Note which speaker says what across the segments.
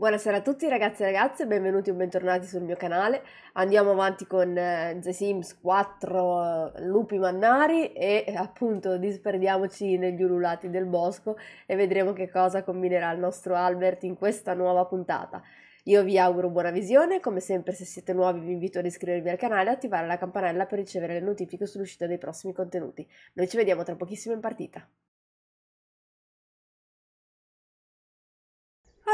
Speaker 1: Buonasera a tutti ragazzi e ragazze, benvenuti o bentornati sul mio canale. Andiamo avanti con eh, The Sims 4 eh, Lupi Mannari e eh, appunto disperdiamoci negli ululati del bosco e vedremo che cosa combinerà il nostro Albert in questa nuova puntata. Io vi auguro buona visione, come sempre se siete nuovi vi invito ad iscrivervi al canale e attivare la campanella per ricevere le notifiche sull'uscita dei prossimi contenuti. Noi ci vediamo tra pochissimo in partita.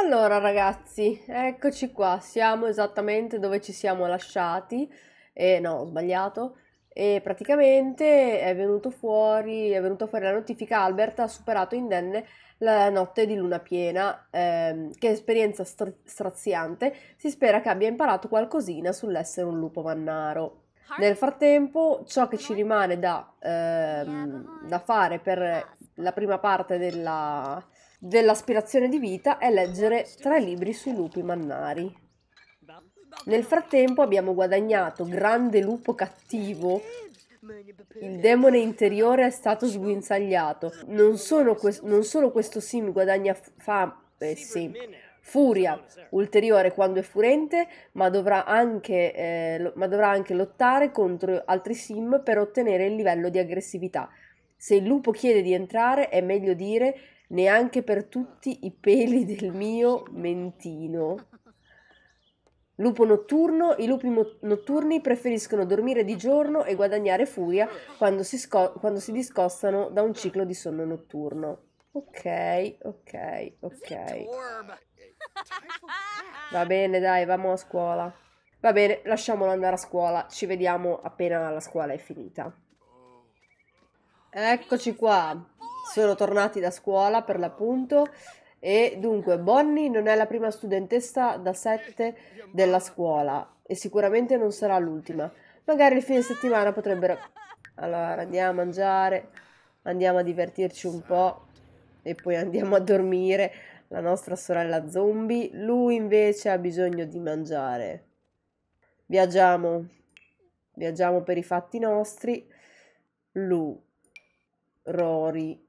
Speaker 1: Allora ragazzi, eccoci qua, siamo esattamente dove ci siamo lasciati, e eh, no, ho sbagliato, e praticamente è venuto fuori, è venuta fuori la notifica Albert ha superato indenne la notte di luna piena, ehm, che esperienza stra- straziante, si spera che abbia imparato qualcosina sull'essere un lupo mannaro. Nel frattempo, ciò che ci rimane da, ehm, da fare per la prima parte della, dell'aspirazione di vita è leggere tre libri sui lupi mannari. Nel frattempo abbiamo guadagnato Grande Lupo Cattivo. Il demone interiore è stato sguinzagliato. Non, que- non solo questo sim guadagna fame, eh, sì, furia ulteriore quando è furente, ma dovrà, anche, eh, lo- ma dovrà anche lottare contro altri sim per ottenere il livello di aggressività. Se il lupo chiede di entrare, è meglio dire neanche per tutti i peli del mio mentino. Lupo notturno, i lupi mo- notturni preferiscono dormire di giorno e guadagnare furia quando si, sco- quando si discostano da un ciclo di sonno notturno. Ok, ok, ok. Va bene, dai, vamo a scuola. Va bene, lasciamolo andare a scuola. Ci vediamo appena la scuola è finita. Eccoci qua sono tornati da scuola per l'appunto e dunque Bonnie non è la prima studentessa da sette della scuola e sicuramente non sarà l'ultima. Magari il fine settimana potrebbero... Allora andiamo a mangiare, andiamo a divertirci un po' e poi andiamo a dormire. La nostra sorella zombie, lui invece ha bisogno di mangiare. Viaggiamo, viaggiamo per i fatti nostri. Lu, Rory,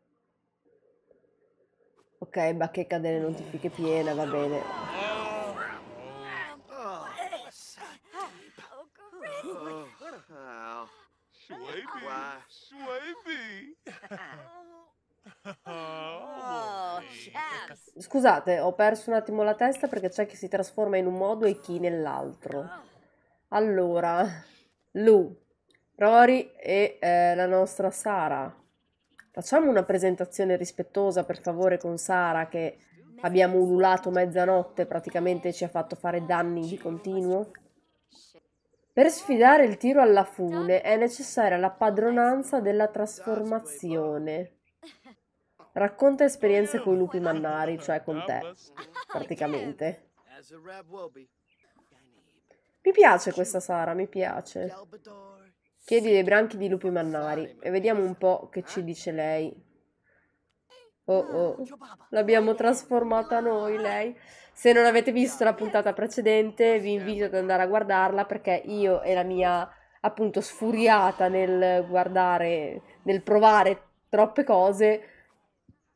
Speaker 1: Ok, bacheca delle notifiche piena, va bene. Scusate, ho perso un attimo la testa perché c'è chi si trasforma in un modo e chi nell'altro. Allora, Lu, Rory e eh, la nostra Sara. Facciamo una presentazione rispettosa per favore con Sara che abbiamo ululato mezzanotte praticamente ci ha fatto fare danni di continuo? Per sfidare il tiro alla fune è necessaria la padronanza della trasformazione. Racconta esperienze con i lupi mannari, cioè con te, praticamente. Mi piace questa Sara, mi piace. Chiedi dei branchi di lupi mannari e vediamo un po' che ci eh? dice lei. Oh eh, oh, l'abbiamo trasformata noi lei. Se non avete visto la puntata precedente vi invito eh. ad andare a guardarla perché io e la mia appunto sfuriata nel guardare, nel provare troppe cose,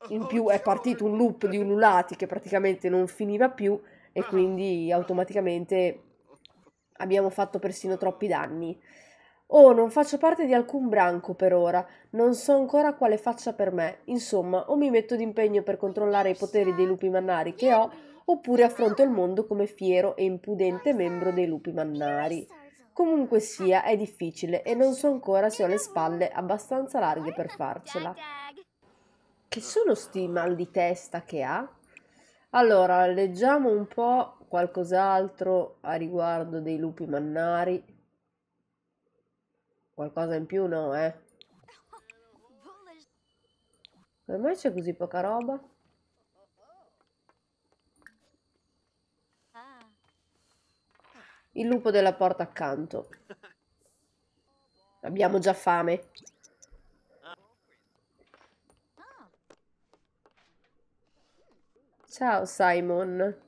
Speaker 1: in più è partito un loop di ululati che praticamente non finiva più e quindi automaticamente abbiamo fatto persino troppi danni. Oh, non faccio parte di alcun branco per ora, non so ancora quale faccia per me. Insomma, o mi metto d'impegno per controllare i poteri dei lupi mannari che ho, oppure affronto il mondo come fiero e impudente membro dei lupi mannari. Comunque sia, è difficile e non so ancora se ho le spalle abbastanza larghe per farcela. Che sono sti mal di testa che ha? Allora, leggiamo un po' qualcos'altro a riguardo dei lupi mannari. Qualcosa in più no, eh? Per me c'è così poca roba? Il lupo della porta accanto. Abbiamo già fame. Ciao Simon.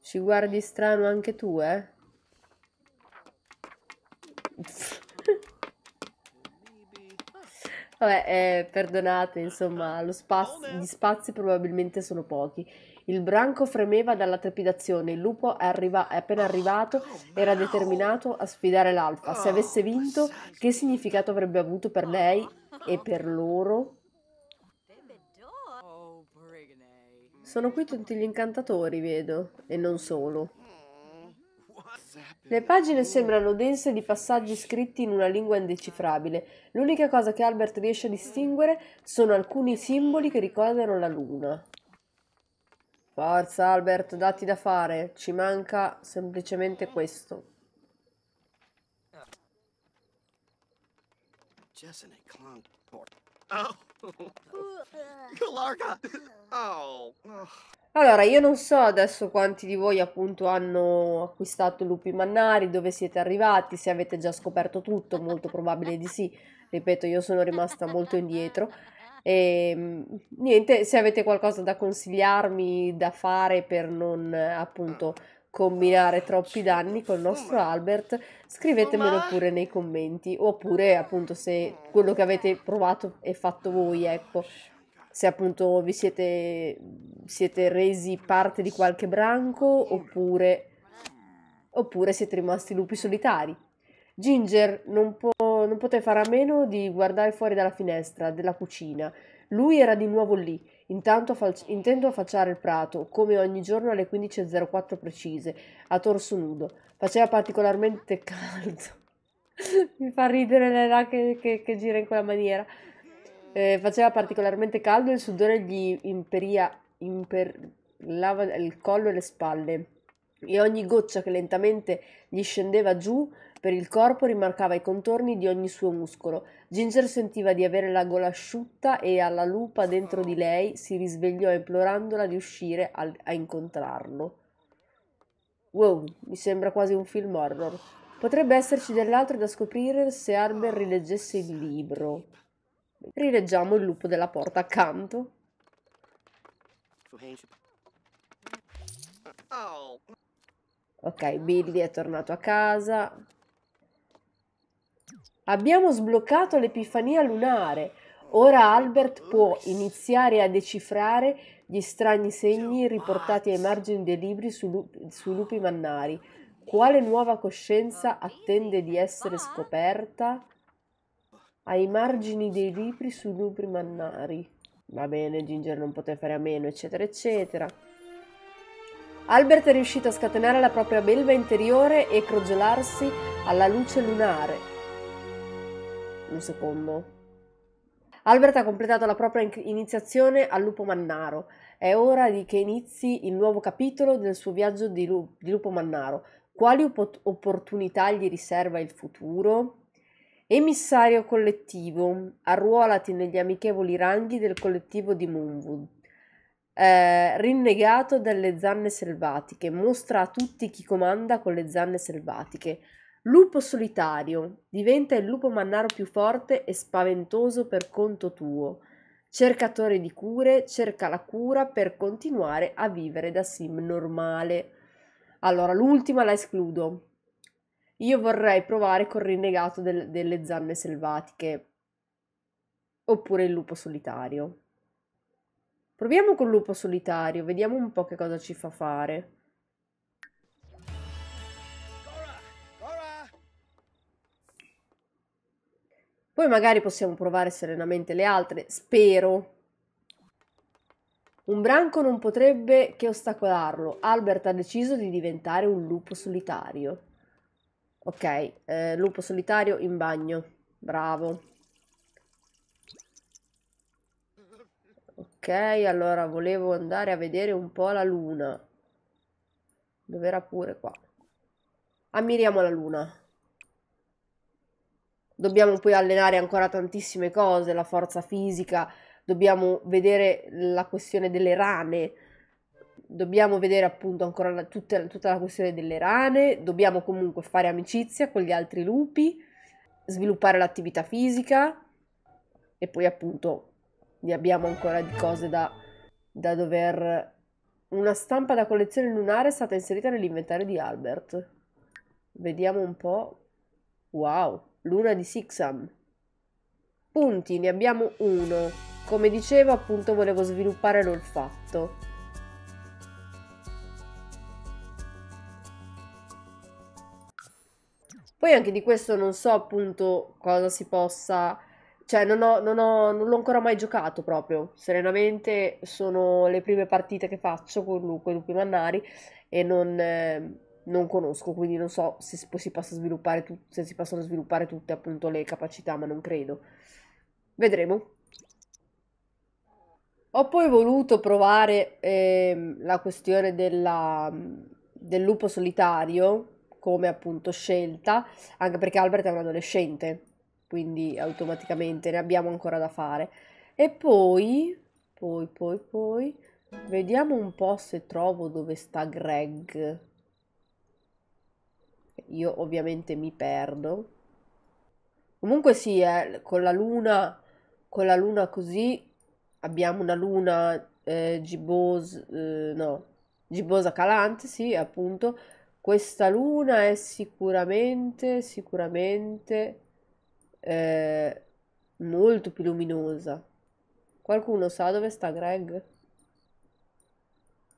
Speaker 1: Ci guardi strano anche tu, eh? Vabbè, eh, perdonate, insomma, lo spaz- gli spazi probabilmente sono pochi. Il branco fremeva dalla trepidazione, il lupo è, arriva- è appena arrivato, era determinato a sfidare l'alfa. Se avesse vinto, che significato avrebbe avuto per lei e per loro? Sono qui tutti gli incantatori, vedo, e non solo. Le pagine sembrano dense di passaggi scritti in una lingua indecifrabile. L'unica cosa che Albert riesce a distinguere sono alcuni simboli che ricordano la luna. Forza Albert, dati da fare, ci manca semplicemente questo. Jessene clunked. Oh. Galarga. Oh. oh. Allora, io non so adesso quanti di voi appunto hanno acquistato Lupi Mannari, dove siete arrivati, se avete già scoperto tutto, molto probabile di sì. Ripeto, io sono rimasta molto indietro. E, ehm, niente, se avete qualcosa da consigliarmi da fare per non appunto combinare troppi danni col nostro Albert, scrivetemelo pure nei commenti, oppure appunto se quello che avete provato e fatto voi, ecco, se appunto vi siete, siete resi parte di qualche branco oppure, oppure siete rimasti lupi solitari. Ginger non, po- non poté fare a meno di guardare fuori dalla finestra della cucina. Lui era di nuovo lì, intanto affal- intento affacciare il prato, come ogni giorno alle 15.04 precise, a torso nudo. Faceva particolarmente caldo. Mi fa ridere l'età che, che, che gira in quella maniera. Eh, faceva particolarmente caldo e il sudore gli imperia, imperlava il collo e le spalle e ogni goccia che lentamente gli scendeva giù per il corpo rimarcava i contorni di ogni suo muscolo. Ginger sentiva di avere la gola asciutta e alla lupa dentro di lei si risvegliò implorandola di uscire a, a incontrarlo. Wow, mi sembra quasi un film horror. Potrebbe esserci dell'altro da scoprire se Albert rileggesse il libro. Rileggiamo il lupo della porta accanto. Ok, Billy è tornato a casa. Abbiamo sbloccato l'epifania lunare. Ora Albert può iniziare a decifrare gli strani segni riportati ai margini dei libri su, lupi, su lupi mannari. Quale nuova coscienza attende di essere scoperta? ai margini dei libri sui lubri mannari. Va bene, Ginger non poteva fare a meno, eccetera, eccetera. Albert è riuscito a scatenare la propria belva interiore e crogiolarsi alla luce lunare. Un secondo. Albert ha completato la propria iniziazione al lupo mannaro. È ora di che inizi il nuovo capitolo del suo viaggio di, lupo mannaro. Quali opportunità gli riserva il futuro? Emissario collettivo, arruolati negli amichevoli ranghi del collettivo di Moonwood. Eh, rinnegato dalle zanne selvatiche, mostra a tutti chi comanda con le zanne selvatiche. Lupo solitario, diventa il lupo mannaro più forte e spaventoso per conto tuo. Cercatore di cure, cerca la cura per continuare a vivere da sim normale. Allora, l'ultima la escludo. Io vorrei provare col rinnegato del- delle zanne selvatiche oppure il lupo solitario. Proviamo col lupo solitario, vediamo un po' che cosa ci fa fare. Poi magari possiamo provare serenamente le altre, spero. Un branco non potrebbe che ostacolarlo. Albert ha deciso di diventare un lupo solitario. Ok, eh, lupo solitario in bagno. Bravo. Ok, allora volevo andare a vedere un po' la luna. Dov'era pure qua? Ammiriamo la luna. Dobbiamo poi allenare ancora tantissime cose, la forza fisica, dobbiamo vedere la questione delle rane, dobbiamo vedere appunto ancora la, tutta, tutta la questione delle rane, dobbiamo comunque fare amicizia con gli altri lupi, sviluppare l'attività fisica e poi appunto ne abbiamo ancora di cose da, da dover... Una stampa da collezione lunare è stata inserita nell'inventario di Albert. Vediamo un po'. Wow, luna di Sixam. Punti, ne abbiamo uno. Come dicevo, appunto volevo sviluppare l'olfatto. Poi anche di questo non so appunto cosa si possa... Cioè non, ho, non, ho, non l'ho ancora mai giocato proprio, serenamente sono le prime partite che faccio con Luca e Lupi Mannari e non, eh, non, conosco, quindi non so se si, si, possa sviluppare tu, se si possono sviluppare tutte appunto le capacità, ma non credo. Vedremo. Ho poi voluto provare eh, la questione della, del lupo solitario, come appunto scelta, anche perché Albert è un adolescente, quindi automaticamente ne abbiamo ancora da fare. E poi, poi, poi, poi, vediamo un po' se trovo dove sta Greg. Io ovviamente mi perdo. Comunque sì, eh, con la luna, con la luna così, abbiamo una luna eh, gibbos, eh, no, gibbosa calante, sì, appunto, questa luna è sicuramente, sicuramente eh, molto più luminosa. Qualcuno sa dove sta Greg?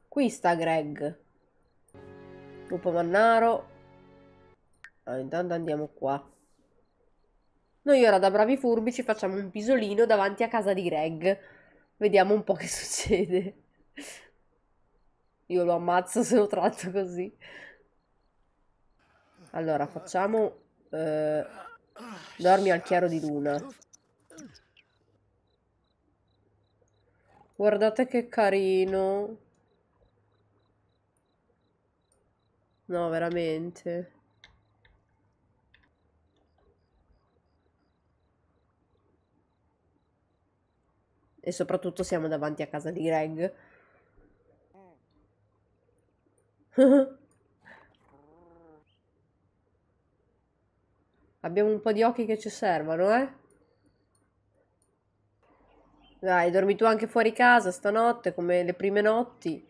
Speaker 1: Qui sta Greg. Lupo Mannaro. Ah, intanto andiamo qua. Noi ora da bravi furbi ci facciamo un pisolino davanti a casa di Greg. Vediamo un po' che succede. Io lo ammazzo se lo tratto così. Allora, facciamo... Eh, dormi al chiaro di luna. Guardate che carino. No, veramente. E soprattutto siamo davanti a casa di Greg. Mm. Abbiamo un po' di occhi che ci servono, eh? Dai, dormi tu anche fuori casa stanotte, come le prime notti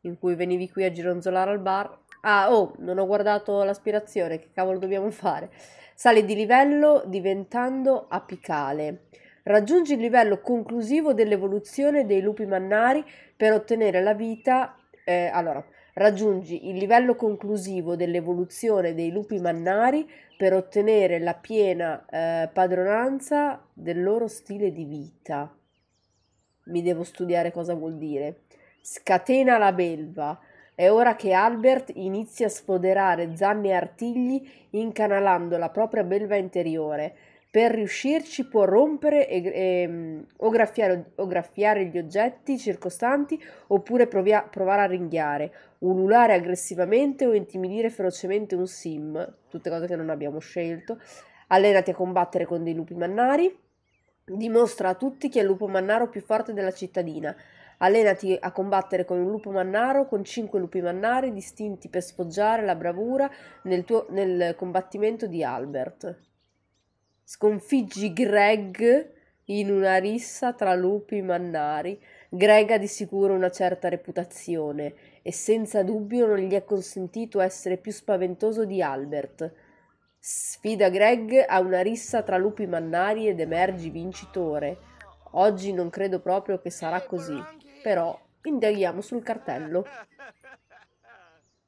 Speaker 1: in cui venivi qui a gironzolare al bar. Ah, oh, non ho guardato l'aspirazione, che cavolo dobbiamo fare? Sali di livello diventando apicale. Raggiungi il livello conclusivo dell'evoluzione dei lupi mannari per ottenere la vita... Eh, allora, raggiungi il livello conclusivo dell'evoluzione dei lupi mannari per ottenere la piena eh, padronanza del loro stile di vita. Mi devo studiare cosa vuol dire. Scatena la belva. È ora che Albert inizia a sfoderare zanne e artigli incanalando la propria belva interiore per riuscirci può rompere e, e, ehm, o, graffiare, o, graffiare, gli oggetti circostanti oppure provia, provare a ringhiare, ululare aggressivamente o intimidire ferocemente un sim, tutte cose che non abbiamo scelto. Allenati a combattere con dei lupi mannari. Dimostra a tutti che è il lupo mannaro più forte della cittadina. Allenati a combattere con un lupo mannaro, con cinque lupi mannari distinti per sfoggiare la bravura nel, tuo, nel combattimento di Albert. Sconfiggi Greg in una rissa tra lupi mannari. Greg ha di sicuro una certa reputazione e senza dubbio non gli è consentito essere più spaventoso di Albert. Sfida Greg a una rissa tra lupi mannari ed emergi vincitore. Oggi non credo proprio che sarà così, però indaghiamo sul cartello.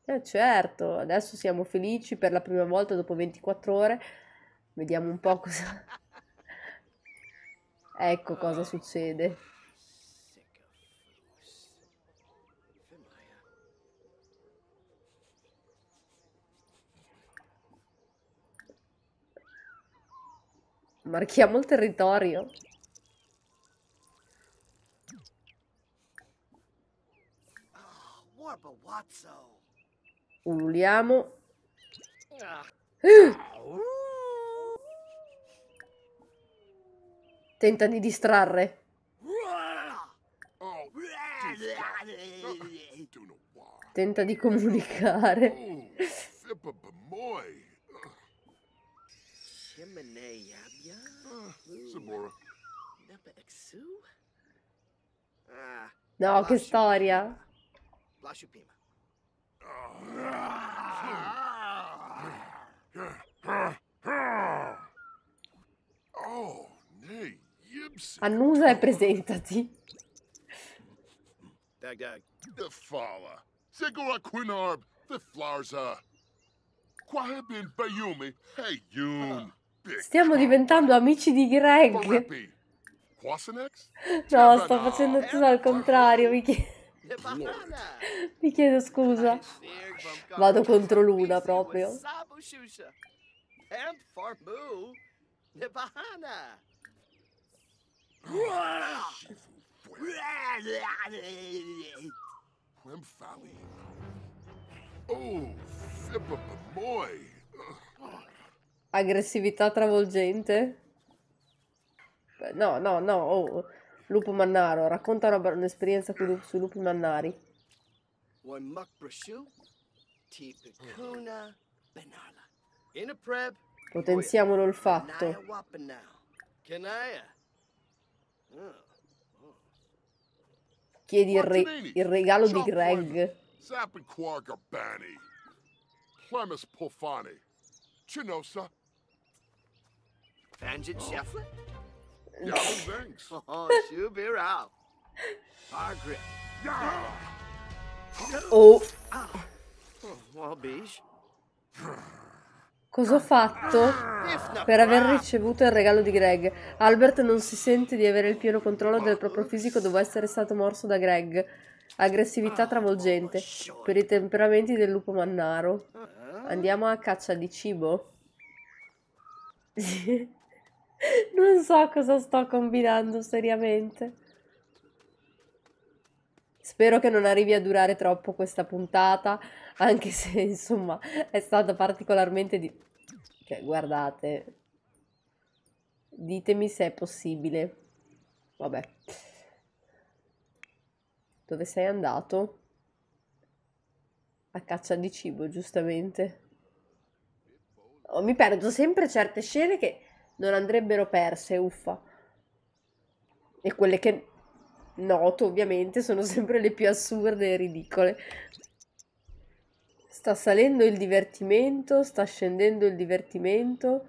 Speaker 1: Eh certo, adesso siamo felici per la prima volta dopo 24 ore Vediamo un po' cosa... ecco cosa succede. Marchiamo il territorio. Ululiamo. Ah. Tenta di distrarre. Tenta di comunicare. No, che storia. Annusa e presentati. Dag dag. The Fala. Segura Quinarb. The Flarza. Quahebin Bayumi. Hey Yoon. Stiamo diventando amici di Greg. No, sto facendo tutto al contrario, mi chiedo, mi chiedo scusa. Vado contro l'una proprio.
Speaker 2: Shifu
Speaker 1: Wemfali. Oh, Fibbabamoy. Aggressività travolgente? No, no, no, oh. Lupo Mannaro, racconta un'esperienza su lupi mannari. One Potenziamo l'olfatto. Kenaya Chiedi il, re il regalo di Greg. Zappi Quarga Bani. Clemis Polfani. Chinosa. Tangent Shefflin? Oh. Yeah, thanks. Oh, Shubir out. Margaret. Oh. Oh, Walbeesh. Cosa ho fatto per aver ricevuto il regalo di Greg? Albert non si sente di avere il pieno controllo del proprio fisico dopo essere stato morso da Greg. Aggressività travolgente per i temperamenti del lupo mannaro. Andiamo a caccia di cibo? non so cosa sto combinando seriamente. Spero che non arrivi a durare troppo questa puntata anche se insomma è stata particolarmente di... Cioè, guardate, ditemi se è possibile. Vabbè. Dove sei andato? A caccia di cibo, giustamente. Oh, mi perdo sempre certe scene che non andrebbero perse, uffa. E quelle che noto, ovviamente, sono sempre le più assurde e ridicole. Sta salendo il divertimento, sta scendendo il divertimento.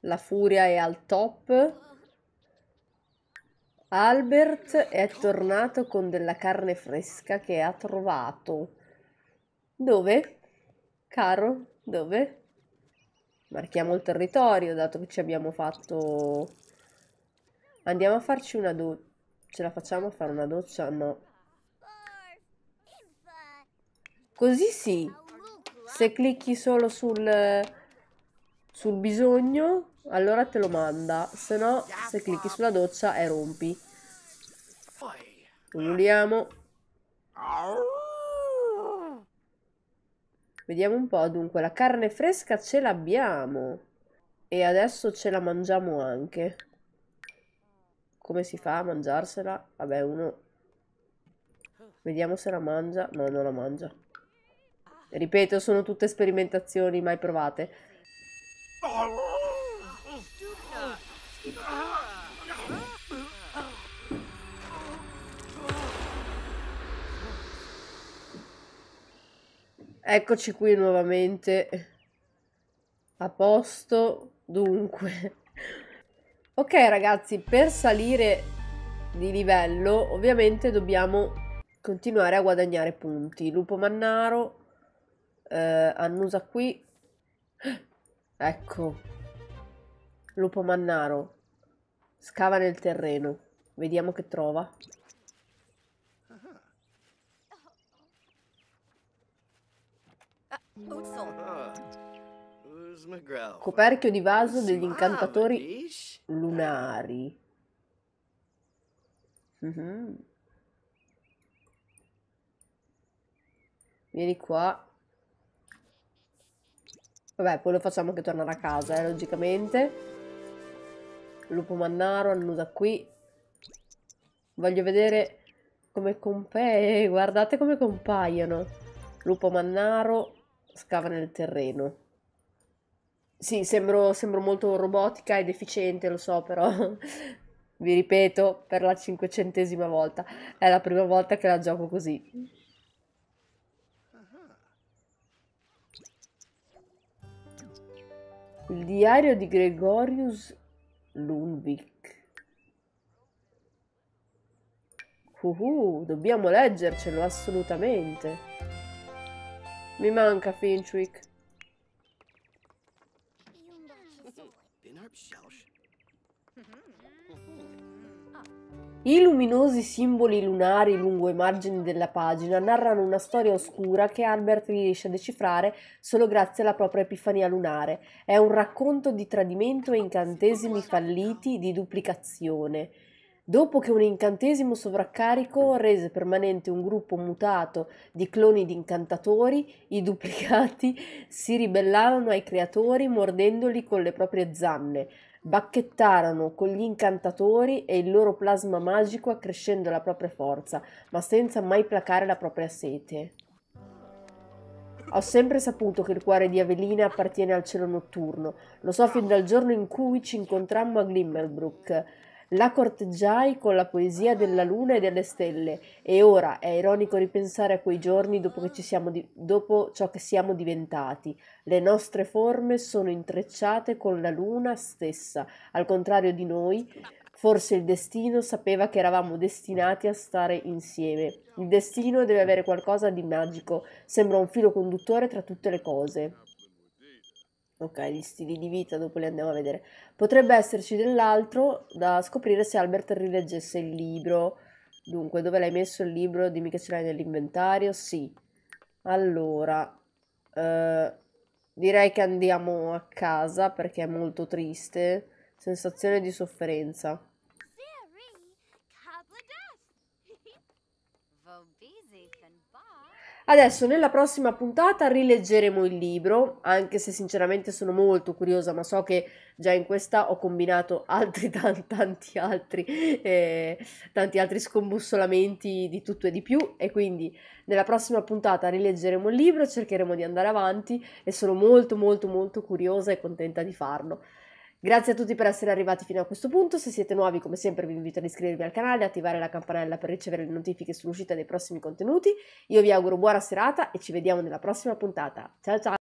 Speaker 1: La furia è al top. Albert è tornato con della carne fresca che ha trovato. Dove? Caro, dove? Marchiamo il territorio, dato che ci abbiamo fatto... Andiamo a farci una doccia. Ce la facciamo a fare una doccia? No. Così sì. Se clicchi solo sul, sul bisogno, allora te lo manda. Se no, se clicchi sulla doccia e rompi. Annulliamo. Vediamo un po', dunque, la carne fresca ce l'abbiamo. E adesso ce la mangiamo anche. Come si fa a mangiarsela? Vabbè, uno... Vediamo se la mangia. No, non la mangia. Ripeto, sono tutte sperimentazioni mai provate. Eccoci qui nuovamente. A posto. Dunque. Ok ragazzi, per salire di livello ovviamente dobbiamo continuare a guadagnare punti. Lupo mannaro, eh, annusa qui. Ecco. Lupo mannaro. Scava nel terreno. Vediamo che trova. Coperchio di vaso degli incantatori lunari. Mm -hmm. Vieni qua. Vabbè, poi lo facciamo anche tornare a casa, eh, logicamente. Lupo mannaro, annuda qui. Voglio vedere come compaiono. Eh, guardate come compaiono. Lupo mannaro scava nel terreno. Sì, sembro, sembro molto robotica ed efficiente, lo so, però vi ripeto per la cinquecentesima volta, è la prima volta che la gioco così. Il diario di Gregorius Lulvic. Uhuh, dobbiamo leggercelo assolutamente. Mi manca Finchwick. I luminosi simboli lunari lungo i margini della pagina narrano una storia oscura che Albert riesce a decifrare solo grazie alla propria epifania lunare. È un racconto di tradimento e incantesimi falliti di duplicazione. Dopo che un incantesimo sovraccarico rese permanente un gruppo mutato di cloni di incantatori, i duplicati si ribellarono ai creatori mordendoli con le proprie zanne, Bacchettarono con gli incantatori e il loro plasma magico accrescendo la propria forza, ma senza mai placare la propria sete. Ho sempre saputo che il cuore di Avelina appartiene al cielo notturno. Lo so fin dal giorno in cui ci incontrammo a Glimmerbrook la corteggiai con la poesia della luna e delle stelle e ora è ironico ripensare a quei giorni dopo, di- dopo ciò che siamo diventati. Le nostre forme sono intrecciate con la luna stessa, al contrario di noi. Forse il destino sapeva che eravamo destinati a stare insieme. Il destino deve avere qualcosa di magico, sembra un filo conduttore tra tutte le cose ok, gli stili di vita, dopo li andiamo a vedere. Potrebbe esserci dell'altro da scoprire se Albert rileggesse il libro. Dunque, dove l'hai messo il libro? Dimmi che ce l'hai nell'inventario. Sì. Allora, eh, direi che andiamo a casa perché è molto triste. Sensazione di sofferenza. Adesso nella prossima puntata rileggeremo il libro, anche se sinceramente sono molto curiosa, ma so che già in questa ho combinato altri tanti, altri, eh, tanti altri scombussolamenti di tutto e di più e quindi nella prossima puntata rileggeremo il libro, cercheremo di andare avanti e sono molto molto molto curiosa e contenta di farlo. Grazie a tutti per essere arrivati fino a questo punto, se siete nuovi come sempre vi invito ad iscrivervi al canale e attivare la campanella per ricevere le notifiche sull'uscita dei prossimi contenuti. Io vi auguro buona serata e ci vediamo nella prossima puntata. Ciao ciao!